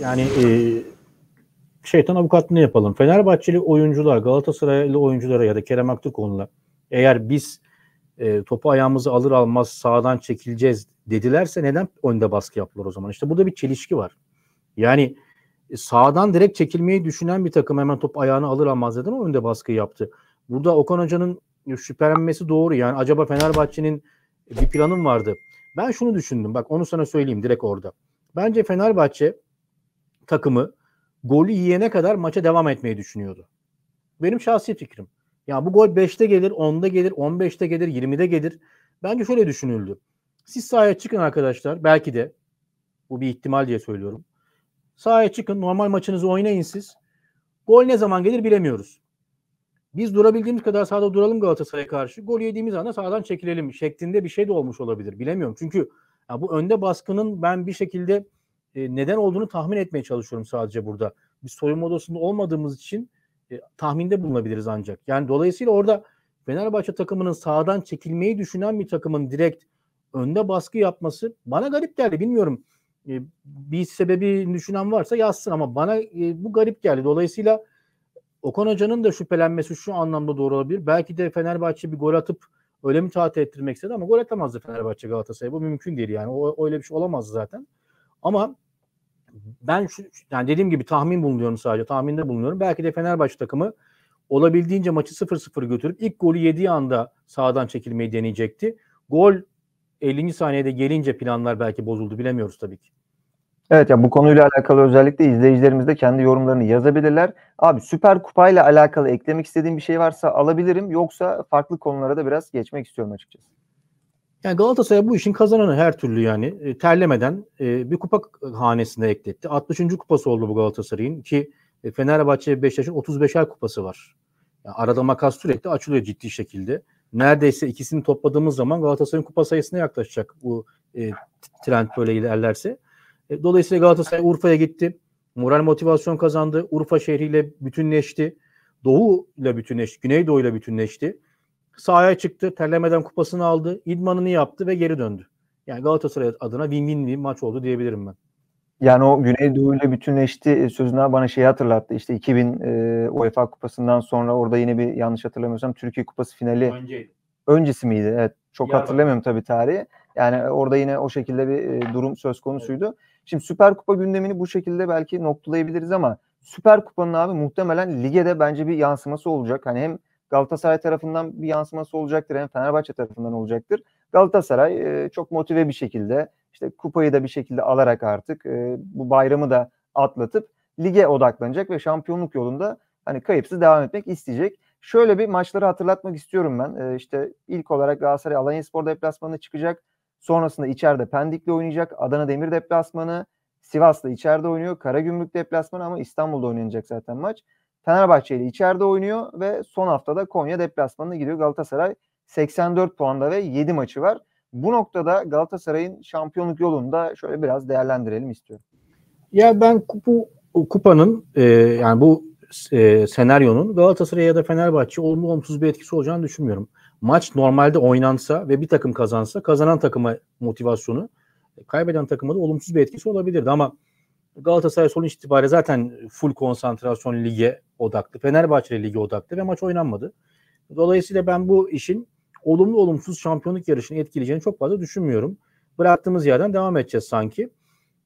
yani e, şeytan avukatını yapalım. Fenerbahçeli oyuncular, Galatasaraylı oyunculara ya da Kerem Aktürkoğlu'na eğer biz e, topu ayağımızı alır almaz sağdan çekileceğiz dedilerse neden önde baskı yaptılar o zaman? İşte burada bir çelişki var. Yani e, sağdan direkt çekilmeyi düşünen bir takım hemen top ayağını alır almaz dedim ama önde baskı yaptı. Burada Okan Hoca'nın şüphelenmesi doğru. Yani acaba Fenerbahçe'nin e, bir planı vardı? Ben şunu düşündüm. Bak onu sana söyleyeyim direkt orada. Bence Fenerbahçe takımı golü yiyene kadar maça devam etmeyi düşünüyordu. Benim şahsi fikrim. Ya bu gol 5'te gelir, 10'da gelir, 15'te gelir, 20'de gelir. Bence şöyle düşünüldü. Siz sahaya çıkın arkadaşlar. Belki de bu bir ihtimal diye söylüyorum. Sahaya çıkın, normal maçınızı oynayın siz. Gol ne zaman gelir bilemiyoruz. Biz durabildiğimiz kadar sahada duralım Galatasaray'a karşı. Gol yediğimiz anda sahadan çekilelim şeklinde bir şey de olmuş olabilir. Bilemiyorum. Çünkü ya bu önde baskının ben bir şekilde e, neden olduğunu tahmin etmeye çalışıyorum sadece burada. Biz soyunma odasında olmadığımız için e, tahminde bulunabiliriz ancak. Yani dolayısıyla orada Fenerbahçe takımının sağdan çekilmeyi düşünen bir takımın direkt önde baskı yapması bana garip geldi. Bilmiyorum e, bir sebebi düşünen varsa yazsın ama bana e, bu garip geldi. Dolayısıyla Okan Hoca'nın da şüphelenmesi şu anlamda doğru olabilir. Belki de Fenerbahçe bir gol atıp öyle mi tatil ettirmek istedi ama gol atamazdı Fenerbahçe Galatasaray'a. Bu mümkün değil yani. O, öyle bir şey olamaz zaten. Ama ben şu, yani dediğim gibi tahmin bulunuyorum sadece. Tahminde bulunuyorum. Belki de Fenerbahçe takımı olabildiğince maçı 0-0 götürüp ilk golü yediği anda sağdan çekilmeyi deneyecekti. Gol 50. saniyede gelince planlar belki bozuldu bilemiyoruz tabii ki. Evet ya bu konuyla alakalı özellikle izleyicilerimiz de kendi yorumlarını yazabilirler. Abi Süper Kupa ile alakalı eklemek istediğim bir şey varsa alabilirim. Yoksa farklı konulara da biraz geçmek istiyorum açıkçası. Yani Galatasaray bu işin kazananı her türlü yani e, terlemeden e, bir kupa hanesine ekletti. 60. kupası oldu bu Galatasaray'ın ki e, Fenerbahçe Beşiktaş'ın 35'er kupası var. Yani arada makas sürekli açılıyor ciddi şekilde. Neredeyse ikisini topladığımız zaman Galatasaray'ın kupa sayısına yaklaşacak bu e, trend böyle ilerlerse. E, dolayısıyla Galatasaray Urfa'ya gitti. Moral motivasyon kazandı. Urfa şehriyle bütünleşti. Doğu ile bütünleşti. Güneydoğu ile bütünleşti. Sahaya çıktı, terlemeden kupasını aldı, idmanını yaptı ve geri döndü. Yani Galatasaray adına win-win bir maç oldu diyebilirim ben. Yani o Güneydoğu ile bütünleşti e, sözüne bana şeyi hatırlattı. İşte 2000 e, UEFA Kupası'ndan sonra orada yine bir yanlış hatırlamıyorsam Türkiye Kupası finali Önce. öncesi miydi? Evet. Çok ya hatırlamıyorum tabii tarihi. Yani orada yine o şekilde bir e, durum söz konusuydu. Evet. Şimdi Süper Kupa gündemini bu şekilde belki noktalayabiliriz ama Süper Kupa'nın abi muhtemelen lige de bence bir yansıması olacak. Hani hem Galatasaray tarafından bir yansıması olacaktır hem Fenerbahçe tarafından olacaktır. Galatasaray e, çok motive bir şekilde işte kupayı da bir şekilde alarak artık e, bu bayramı da atlatıp lige odaklanacak ve şampiyonluk yolunda hani kayıpsız devam etmek isteyecek. Şöyle bir maçları hatırlatmak istiyorum ben. E, işte ilk olarak Galatasaray Alanya Spor deplasmanına çıkacak. Sonrasında içeride Pendik'le oynayacak. Adana Demir deplasmanı, Sivas'la içeride oynuyor. Karagümrük deplasmanı ama İstanbul'da oynanacak zaten maç. Fenerbahçe ile içeride oynuyor ve son haftada Konya deplasmanına gidiyor. Galatasaray 84 puanda ve 7 maçı var. Bu noktada Galatasaray'ın şampiyonluk yolunda şöyle biraz değerlendirelim istiyorum. Ya ben kupu, kupanın e, yani bu e, senaryonun Galatasaray'a ya da Fenerbahçe olumlu olumsuz bir etkisi olacağını düşünmüyorum. Maç normalde oynansa ve bir takım kazansa kazanan takıma motivasyonu e, kaybeden takıma da olumsuz bir etkisi olabilirdi ama Galatasaray son itibariyle zaten full konsantrasyon lige odaklı. Fenerbahçe lige odaklı ve maç oynanmadı. Dolayısıyla ben bu işin olumlu olumsuz şampiyonluk yarışını etkileyeceğini çok fazla düşünmüyorum. Bıraktığımız yerden devam edeceğiz sanki.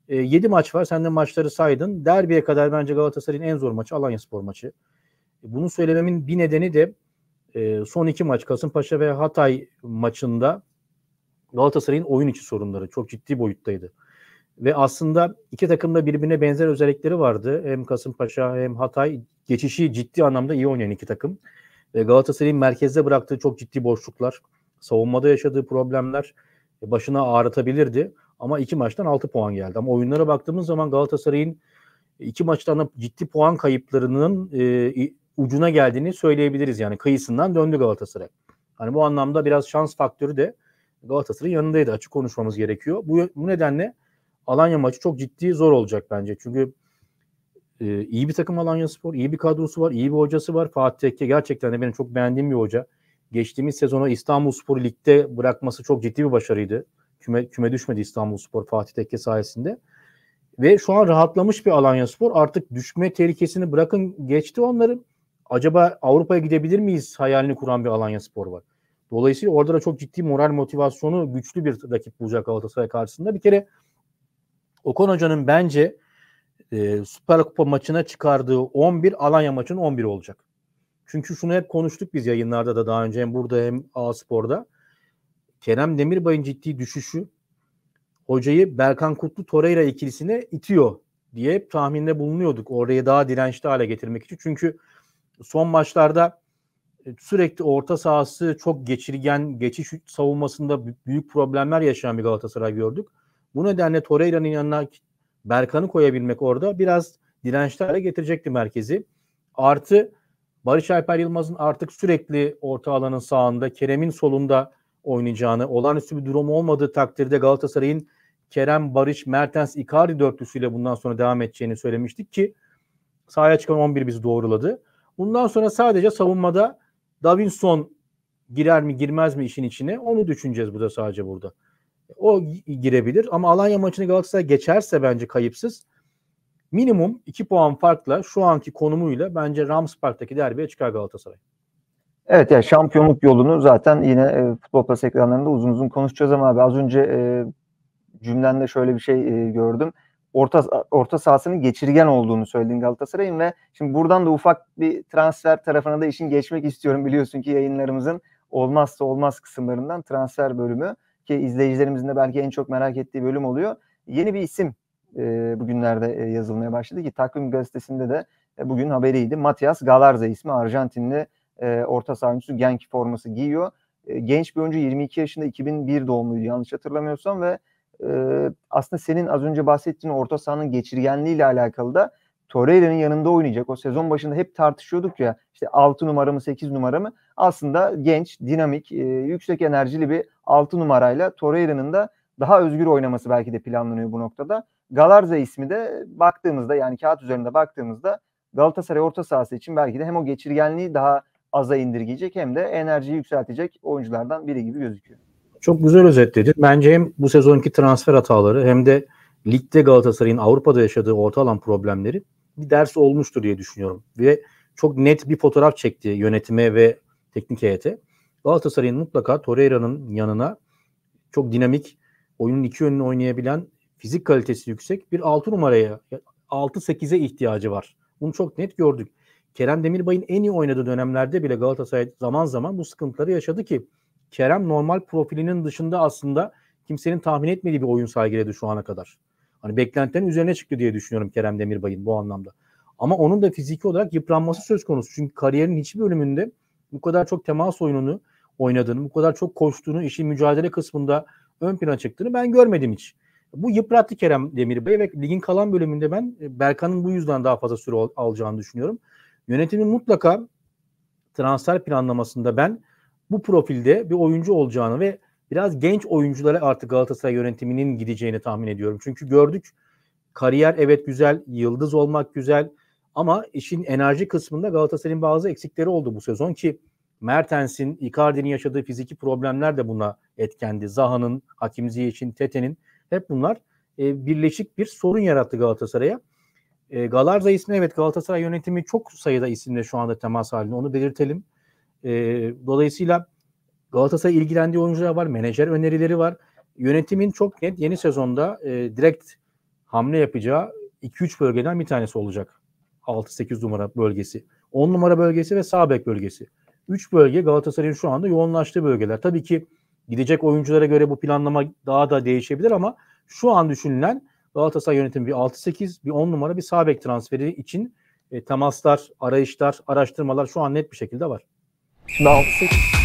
E, ee, 7 maç var. Sen de maçları saydın. Derbiye kadar bence Galatasaray'ın en zor maçı Alanya Spor maçı. E, bunu söylememin bir nedeni de e, son iki maç Kasımpaşa ve Hatay maçında Galatasaray'ın oyun içi sorunları çok ciddi boyuttaydı. Ve aslında iki takım da birbirine benzer özellikleri vardı. Hem Kasımpaşa hem Hatay geçişi ciddi anlamda iyi oynayan iki takım. Ve Galatasaray'ın merkezde bıraktığı çok ciddi boşluklar, savunmada yaşadığı problemler e, başına ağrıtabilirdi. Ama iki maçtan 6 puan geldi. Ama oyunlara baktığımız zaman Galatasaray'ın e, iki maçtan ciddi puan kayıplarının e, ucuna geldiğini söyleyebiliriz. Yani kıyısından döndü Galatasaray. Hani bu anlamda biraz şans faktörü de Galatasaray'ın yanındaydı. Açık konuşmamız gerekiyor. Bu, bu nedenle Alanya maçı çok ciddi zor olacak bence. Çünkü e, iyi bir takım Alanya Spor, iyi bir kadrosu var, iyi bir hocası var. Fatih Tekke gerçekten de benim çok beğendiğim bir hoca. Geçtiğimiz sezona İstanbul Spor Lig'de bırakması çok ciddi bir başarıydı. Küme, küme düşmedi İstanbul Spor Fatih Tekke sayesinde. Ve şu an rahatlamış bir Alanya Spor. Artık düşme tehlikesini bırakın geçti onları. Acaba Avrupa'ya gidebilir miyiz hayalini kuran bir Alanya Spor var. Dolayısıyla orada da çok ciddi moral motivasyonu güçlü bir rakip bulacak Galatasaray karşısında. Bir kere Okan Hoca'nın bence e, Süper Kupa maçına çıkardığı 11 Alanya maçının 11 olacak. Çünkü şunu hep konuştuk biz yayınlarda da daha önce hem burada hem A Spor'da. Kerem Demirbay'ın ciddi düşüşü hocayı Berkan Kutlu Torreira ikilisine itiyor diye hep tahminde bulunuyorduk. Orayı daha dirençli hale getirmek için. Çünkü son maçlarda e, sürekli orta sahası çok geçirgen, geçiş savunmasında büyük problemler yaşayan bir Galatasaray gördük. Bu nedenle Torreira'nın yanına Berkan'ı koyabilmek orada biraz dirençli hale getirecekti merkezi. Artı Barış Alper Yılmaz'ın artık sürekli orta alanın sağında, Kerem'in solunda oynayacağını, olağanüstü bir durum olmadığı takdirde Galatasaray'ın Kerem, Barış, Mertens, Icardi dörtlüsüyle bundan sonra devam edeceğini söylemiştik ki sahaya çıkan 11 bizi doğruladı. Bundan sonra sadece savunmada Davinson girer mi girmez mi işin içine onu düşüneceğiz burada sadece burada. O girebilir ama Alanya maçını Galatasaray geçerse bence kayıpsız. Minimum 2 puan farkla şu anki konumuyla bence Rams Park'taki derbiye çıkar Galatasaray. Evet ya yani şampiyonluk yolunu zaten yine e, futbol pas ekranlarında uzun uzun konuşacağız ama abi az önce e, cümlende şöyle bir şey e, gördüm. Orta orta sahasının geçirgen olduğunu söyledin Galatasaray'ın ve şimdi buradan da ufak bir transfer tarafına da işin geçmek istiyorum biliyorsun ki yayınlarımızın olmazsa olmaz kısımlarından transfer bölümü ki izleyicilerimizin de belki en çok merak ettiği bölüm oluyor. Yeni bir isim e, bugünlerde e, yazılmaya başladı ki takvim gazetesinde de e, bugün haberiydi. Matias Galarza ismi Arjantinli e, orta sahancısı Genk forması giyiyor. E, genç bir oyuncu 22 yaşında 2001 doğumluydu yanlış hatırlamıyorsam ve e, aslında senin az önce bahsettiğin orta sahanın geçirgenliği ile alakalı da Torreira'nın yanında oynayacak. O sezon başında hep tartışıyorduk ya işte 6 numara mı 8 numara mı? Aslında genç, dinamik, e, yüksek enerjili bir 6 numarayla Torreira'nın da daha özgür oynaması belki de planlanıyor bu noktada. Galarza ismi de baktığımızda yani kağıt üzerinde baktığımızda Galatasaray orta sahası için belki de hem o geçirgenliği daha aza indirgeyecek hem de enerjiyi yükseltecek oyunculardan biri gibi gözüküyor. Çok güzel özetledin. Bence hem bu sezonki transfer hataları hem de ligde Galatasaray'ın Avrupa'da yaşadığı orta alan problemleri bir ders olmuştur diye düşünüyorum. Ve çok net bir fotoğraf çekti yönetime ve teknik heyete. Galatasaray'ın mutlaka Torreira'nın yanına çok dinamik, oyunun iki yönünü oynayabilen, fizik kalitesi yüksek bir 6 numaraya, 6-8'e ihtiyacı var. Bunu çok net gördük. Kerem Demirbay'ın en iyi oynadığı dönemlerde bile Galatasaray zaman zaman bu sıkıntıları yaşadı ki Kerem normal profilinin dışında aslında kimsenin tahmin etmediği bir oyun sergiledi şu ana kadar. Hani beklentilerin üzerine çıktı diye düşünüyorum Kerem Demirbay'ın bu anlamda. Ama onun da fiziki olarak yıpranması söz konusu. Çünkü kariyerin hiçbir bölümünde bu kadar çok temas oyununu oynadığını, bu kadar çok koştuğunu, işin mücadele kısmında ön plana çıktığını ben görmedim hiç. Bu yıprattı Kerem Demirbay ve ligin kalan bölümünde ben e, Berkan'ın bu yüzden daha fazla süre alacağını düşünüyorum. Yönetimin mutlaka transfer planlamasında ben bu profilde bir oyuncu olacağını ve biraz genç oyunculara artık Galatasaray yönetiminin gideceğini tahmin ediyorum. Çünkü gördük kariyer evet güzel, yıldız olmak güzel ama işin enerji kısmında Galatasaray'ın bazı eksikleri oldu bu sezon ki Mertens'in, Icardi'nin yaşadığı fiziki problemler de buna etkendi. Zaha'nın, Hakim Ziyech'in, Tete'nin hep bunlar e, birleşik bir sorun yarattı Galatasaray'a. E, Galarza ismi evet Galatasaray yönetimi çok sayıda isimle şu anda temas halinde onu belirtelim. E, dolayısıyla Galatasaray ilgilendiği oyuncular var. Menajer önerileri var. Yönetimin çok net yeni sezonda e, direkt hamle yapacağı 2-3 bölgeden bir tanesi olacak. 6-8 numara bölgesi. 10 numara bölgesi ve sağ bek bölgesi. 3 bölge Galatasaray'ın şu anda yoğunlaştığı bölgeler. Tabii ki gidecek oyunculara göre bu planlama daha da değişebilir ama şu an düşünülen Galatasaray yönetimi bir 6-8, bir 10 numara bir sağ bek transferi için e, temaslar, arayışlar, araştırmalar şu an net bir şekilde var. Şimdi 6-8